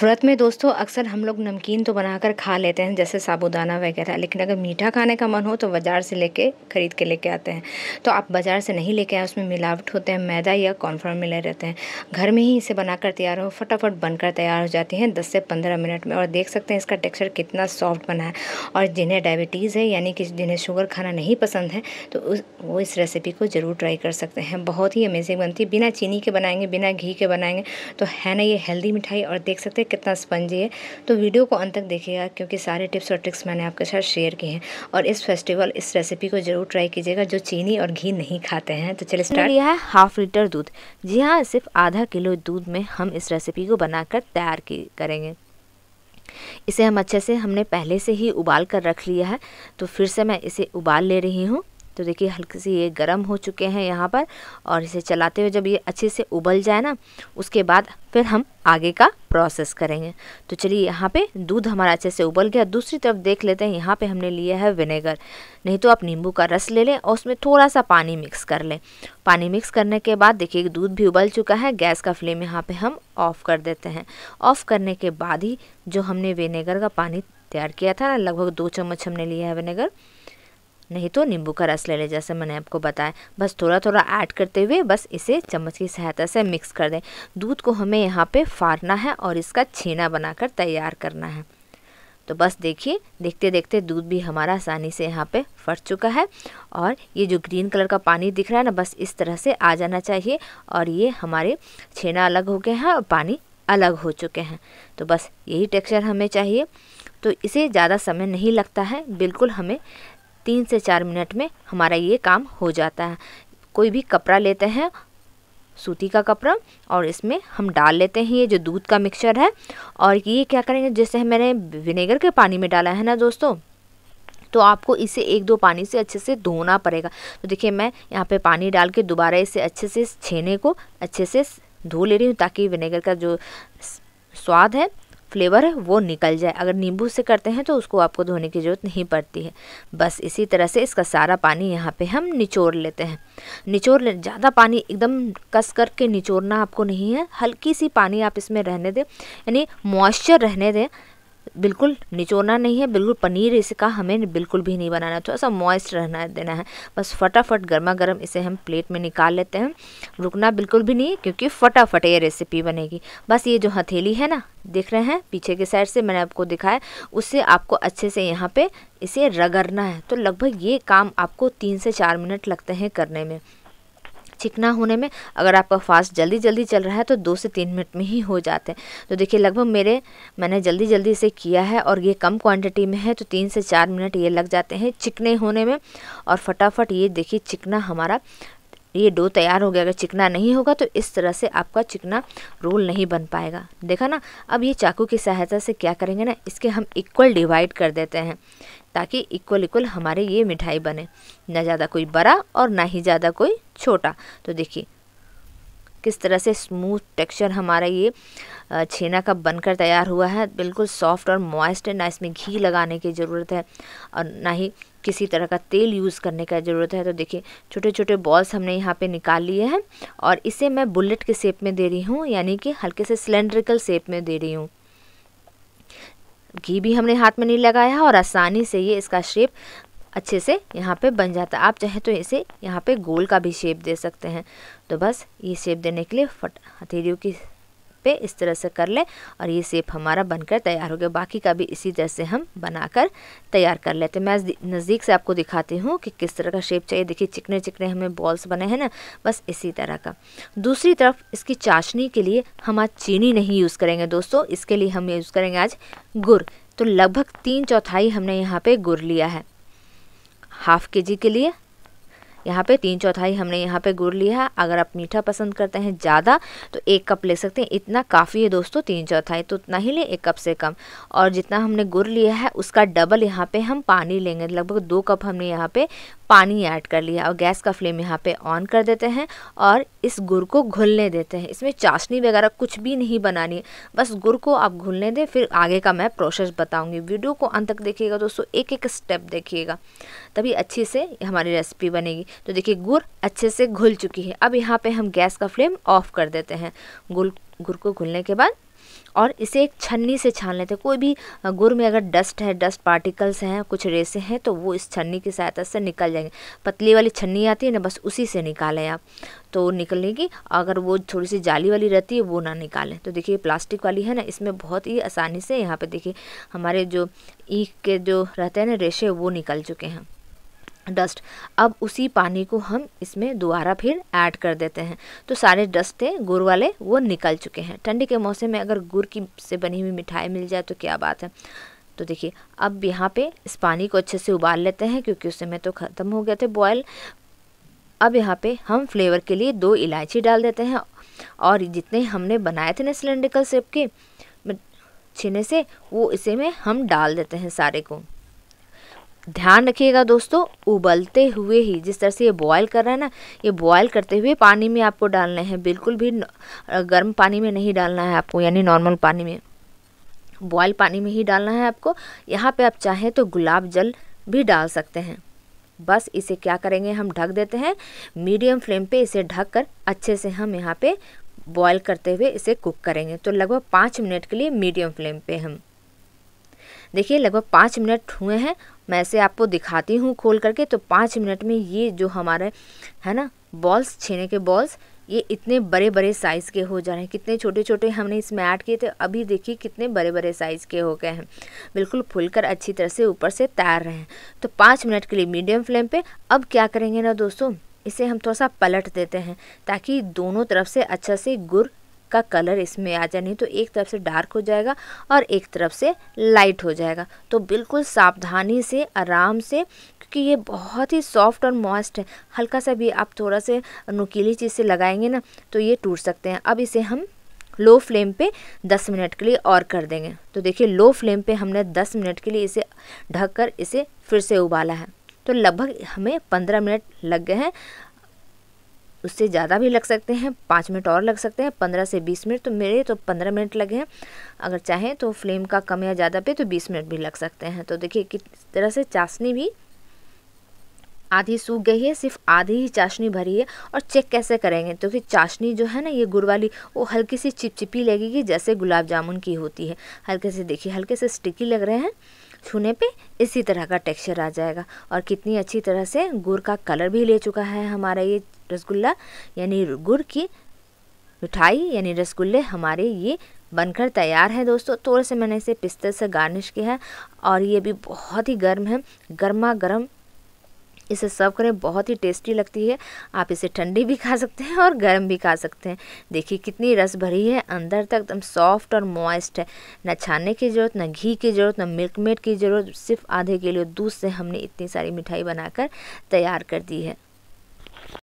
व्रत में दोस्तों अक्सर हम लोग नमकीन तो बनाकर खा लेते हैं जैसे साबूदाना वगैरह लेकिन अगर मीठा खाने का मन हो तो बाज़ार से लेके ख़रीद के लेके आते हैं तो आप बाज़ार से नहीं लेके आए उसमें मिलावट होते हैं मैदा या कॉर्नफ्लोर मिले रहते हैं घर में ही इसे बनाकर तैयार हो फटाफट बनकर तैयार हो जाती हैं दस से पंद्रह मिनट में और देख सकते हैं इसका टेक्स्चर कितना सॉफ्ट बना है और जिन्हें डायबिटीज़ है यानी कि जिन्हें शुगर खाना नहीं पसंद है तो उस वो इस रेसिपी को ज़रूर ट्राई कर सकते हैं बहुत ही अमेजिंग बनती है बिना चीनी के बनाएंगे बिना घी के बनाएंगे तो है ना ये हेल्दी मिठाई और देख सकते सकते हैं कितना स्पंजी है तो वीडियो को अंत तक देखिएगा क्योंकि सारे टिप्स और ट्रिक्स मैंने आपके साथ शेयर किए हैं और इस फेस्टिवल इस रेसिपी को ज़रूर ट्राई कीजिएगा जो चीनी और घी नहीं खाते हैं तो चलिए स्टार्ट लिया है हाफ लीटर दूध जी हाँ सिर्फ आधा किलो दूध में हम इस रेसिपी को बनाकर तैयार करेंगे इसे हम अच्छे से हमने पहले से ही उबाल कर रख लिया है तो फिर से मैं इसे उबाल ले रही हूँ तो देखिए हल्के से ये गर्म हो चुके हैं यहाँ पर और इसे चलाते हुए जब ये अच्छे से उबल जाए ना उसके बाद फिर हम आगे का प्रोसेस करेंगे तो चलिए यहाँ पे दूध हमारा अच्छे से उबल गया दूसरी तरफ देख लेते हैं यहाँ पे हमने लिया है विनेगर नहीं तो आप नींबू का रस ले लें और उसमें थोड़ा सा पानी मिक्स कर लें पानी मिक्स करने के बाद देखिए दूध भी उबल चुका है गैस का फ्लेम यहाँ पे हम ऑफ़ कर देते हैं ऑफ़ करने के बाद ही जो हमने विनेगर का पानी तैयार किया था ना लगभग दो चम्मच हमने लिया है विनेगर नहीं तो नींबू का रस ले लें जैसे मैंने आपको बताया बस थोड़ा थोड़ा ऐड करते हुए बस इसे चम्मच की सहायता से मिक्स कर दें दूध को हमें यहाँ पे फाड़ना है और इसका बना बनाकर तैयार करना है तो बस देखिए देखते देखते दूध भी हमारा आसानी से यहाँ पे फट चुका है और ये जो ग्रीन कलर का पानी दिख रहा है ना बस इस तरह से आ जाना चाहिए और ये हमारे छेना अलग हो गए हैं और पानी अलग हो चुके हैं तो बस यही टेक्सचर हमें चाहिए तो इसे ज़्यादा समय नहीं लगता है बिल्कुल हमें तीन से चार मिनट में हमारा ये काम हो जाता है कोई भी कपड़ा लेते हैं सूती का कपड़ा और इसमें हम डाल लेते हैं ये जो दूध का मिक्सचर है और ये क्या करेंगे जैसे मैंने विनेगर के पानी में डाला है ना दोस्तों तो आपको इसे एक दो पानी से अच्छे से धोना पड़ेगा तो देखिए मैं यहाँ पे पानी डाल के दोबारा इसे अच्छे से छेने को अच्छे से धो ले रही हूँ ताकि विनेगर का जो स्वाद है फ्लेवर है वो निकल जाए अगर नींबू से करते हैं तो उसको आपको धोने की ज़रूरत नहीं पड़ती है बस इसी तरह से इसका सारा पानी यहाँ पे हम निचोड़ लेते हैं निचोड़ ले ज़्यादा पानी एकदम कस करके निचोड़ना आपको नहीं है हल्की सी पानी आप इसमें रहने दें यानी मॉइस्चर रहने दें बिल्कुल निचोड़ना नहीं है बिल्कुल पनीर इसका हमें बिल्कुल भी नहीं बनाना थोड़ा सा मॉइस्ट रहना देना है बस फटाफट गर्मा गर्म इसे हम प्लेट में निकाल लेते हैं रुकना बिल्कुल भी नहीं क्योंकि फटाफट ये रेसिपी बनेगी बस ये जो हथेली है ना देख रहे हैं पीछे के साइड से मैंने आपको दिखाया उससे आपको अच्छे से यहाँ पर इसे रगड़ना है तो लगभग ये काम आपको तीन से चार मिनट लगते हैं करने में चिकना होने में अगर आपका फास्ट जल्दी जल्दी चल रहा है तो दो से तीन मिनट में ही हो जाते हैं तो देखिए लगभग मेरे मैंने जल्दी जल्दी इसे किया है और ये कम क्वांटिटी में है तो तीन से चार मिनट ये लग जाते हैं चिकने होने में और फटाफट ये देखिए चिकना हमारा ये डो तैयार हो गया अगर चिकना नहीं होगा तो इस तरह से आपका चिकना रोल नहीं बन पाएगा देखा ना अब ये चाकू की सहायता से क्या करेंगे ना इसके हम इक्वल डिवाइड कर देते हैं ताकि इक्वल इक्वल हमारे ये मिठाई बने ना ज़्यादा कोई बड़ा और ना ही ज़्यादा कोई छोटा तो देखिए किस तरह से स्मूथ टेक्सचर हमारा ये छेना का बनकर तैयार हुआ है बिल्कुल सॉफ्ट और मॉइस्ट है ना इसमें घी लगाने की ज़रूरत है और ना ही किसी तरह का तेल यूज़ करने का ज़रूरत है तो देखिए छोटे छोटे बॉल्स हमने यहाँ पे निकाल लिए हैं और इसे मैं बुलेट के शेप में दे रही हूँ यानी कि हल्के से सिलेंड्रिकल शेप में दे रही हूँ घी भी हमने हाथ में नहीं लगाया और आसानी से ये इसका शेप अच्छे से यहाँ पे बन जाता है आप चाहे तो इसे यहाँ पे गोल का भी शेप दे सकते हैं तो बस ये शेप देने के लिए फट हथेलियों की पे इस तरह से कर लें और ये सेप हमारा बनकर तैयार हो गया बाकी का भी इसी तरह से हम बनाकर तैयार कर लेते हैं मैं नज़दीक से आपको दिखाती हूँ कि किस तरह का शेप चाहिए देखिए चिकने चिकने हमें बॉल्स बने हैं ना बस इसी तरह का दूसरी तरफ इसकी चाशनी के लिए हम आज चीनी नहीं यूज़ करेंगे दोस्तों इसके लिए हम यूज़ करेंगे आज गुड़ तो लगभग तीन चौथाई हमने यहाँ पर गुड़ लिया है हाफ़ के जी के लिए यहाँ पे तीन चौथाई हमने यहाँ पे गुड़ लिया है अगर आप मीठा पसंद करते हैं ज़्यादा तो एक कप ले सकते हैं इतना काफ़ी है दोस्तों तीन चौथाई तो उतना ही लें एक कप से कम और जितना हमने गुड़ लिया है उसका डबल यहाँ पे हम पानी लेंगे लगभग दो कप हमने यहाँ पे पानी ऐड कर लिया और गैस का फ्लेम यहाँ पे ऑन कर देते हैं और इस गुड़ को घुलने देते हैं इसमें चाशनी वगैरह कुछ भी नहीं बनानी बस गुड़ को आप घुलने दें फिर आगे का मैं प्रोसेस बताऊँगी वीडियो को अंत तक देखिएगा दोस्तों एक एक स्टेप देखिएगा तभी अच्छे से हमारी रेसिपी बनेगी तो देखिए गुड़ अच्छे से घुल चुकी है अब यहाँ पर हम गैस का फ्लेम ऑफ कर देते हैं गुड़ गुड़ को घुलने के बाद और इसे एक छन्नी से छान लेते हैं कोई भी गुड़ में अगर डस्ट है डस्ट पार्टिकल्स हैं कुछ रेसे हैं तो वो इस छन्नी की सहायता से निकल जाएंगे पतली वाली छन्नी आती है ना बस उसी से निकालें आप तो निकलेगी अगर वो थोड़ी सी जाली वाली रहती है वो ना निकालें तो देखिए प्लास्टिक वाली है ना इसमें बहुत ही आसानी से यहाँ पर देखिए हमारे जो ईख के जो रहते हैं ना रेशे वो निकल चुके हैं डस्ट अब उसी पानी को हम इसमें दोबारा फिर ऐड कर देते हैं तो सारे डस्ट थे गुड़ वाले वो निकल चुके हैं ठंडी के मौसम में अगर गुड़ की से बनी हुई मिठाई मिल जाए तो क्या बात है तो देखिए अब यहाँ पे इस पानी को अच्छे से उबाल लेते हैं क्योंकि उस समय तो ख़त्म हो गए थे बॉयल अब यहाँ पे हम फ्लेवर के लिए दो इलायची डाल देते हैं और जितने हमने बनाए थे ना सिलेंडिकल सेप के छीने से वो इसे में हम डाल देते हैं सारे को ध्यान रखिएगा दोस्तों उबलते हुए ही जिस तरह से ये बॉयल कर रहा है ना ये बॉयल करते हुए पानी में आपको डालना है बिल्कुल भी गर्म पानी में नहीं डालना है आपको यानी नॉर्मल पानी में बॉयल पानी में ही डालना है आपको यहाँ पे आप चाहें तो गुलाब जल भी डाल सकते हैं बस इसे क्या करेंगे हम ढक देते हैं मीडियम फ्लेम पर इसे ढक कर अच्छे से हम यहाँ पर बॉयल करते हुए इसे कुक करेंगे तो लगभग पाँच मिनट के लिए मीडियम फ्लेम पर हम देखिए लगभग पाँच मिनट हुए हैं मैं इसे आपको दिखाती हूँ खोल करके तो पाँच मिनट में ये जो हमारे है ना बॉल्स छेने के बॉल्स ये इतने बड़े बड़े साइज़ के हो जा रहे हैं कितने छोटे छोटे हमने इसमें ऐड किए थे अभी देखिए कितने बड़े बड़े साइज़ के हो गए हैं बिल्कुल फुलकर अच्छी तरह से ऊपर से तैर रहे हैं तो पाँच मिनट के लिए मीडियम फ्लेम पे अब क्या करेंगे ना दोस्तों इसे हम थोड़ा सा पलट देते हैं ताकि दोनों तरफ से अच्छा से गुड़ का कलर इसमें आ जाए नहीं तो एक तरफ से डार्क हो जाएगा और एक तरफ से लाइट हो जाएगा तो बिल्कुल सावधानी से आराम से क्योंकि ये बहुत ही सॉफ्ट और मॉइस्ट है हल्का सा भी आप थोड़ा से नुकीली चीज़ से लगाएंगे ना तो ये टूट सकते हैं अब इसे हम लो फ्लेम पे 10 मिनट के लिए और कर देंगे तो देखिए लो फ्लेम पे हमने 10 मिनट के लिए इसे ढककर इसे फिर से उबाला है तो लगभग हमें 15 मिनट लग गए हैं उससे ज़्यादा भी लग सकते हैं पाँच मिनट और लग सकते हैं पंद्रह से बीस मिनट तो मेरे तो पंद्रह मिनट लगे हैं अगर चाहें तो फ्लेम का कम या ज़्यादा पे तो बीस मिनट भी लग सकते हैं तो देखिए किस तरह से चाशनी भी आधी सूख गई है सिर्फ आधी ही चाशनी भरी है और चेक कैसे करेंगे तो कि चाशनी जो है ना ये गुड़ वाली वो हल्की सी चिपचिपी लगेगी जैसे गुलाब जामुन की होती है हल्के से देखिए हल्के से स्टिकी लग रहे हैं छूने पे इसी तरह का टेक्सचर आ जाएगा और कितनी अच्छी तरह से गुड़ का कलर भी ले चुका है हमारा ये रसगुल्ला यानी गुड़ की मिठाई यानी रसगुल्ले हमारे ये बनकर तैयार है दोस्तों थोड़े तो से मैंने इसे पिस्ते से गार्निश किया है और ये भी बहुत ही गर्म है गर्मा गर्म इसे सर्व करें बहुत ही टेस्टी लगती है आप इसे ठंडी भी खा सकते हैं और गर्म भी खा सकते हैं देखिए कितनी रस भरी है अंदर तक एकदम सॉफ्ट और मॉइस्ट है न छाने की ज़रूरत न घी की ज़रूरत ना मिल्क मेड की ज़रूरत सिर्फ आधे किलो दूध से हमने इतनी सारी मिठाई बनाकर तैयार कर दी है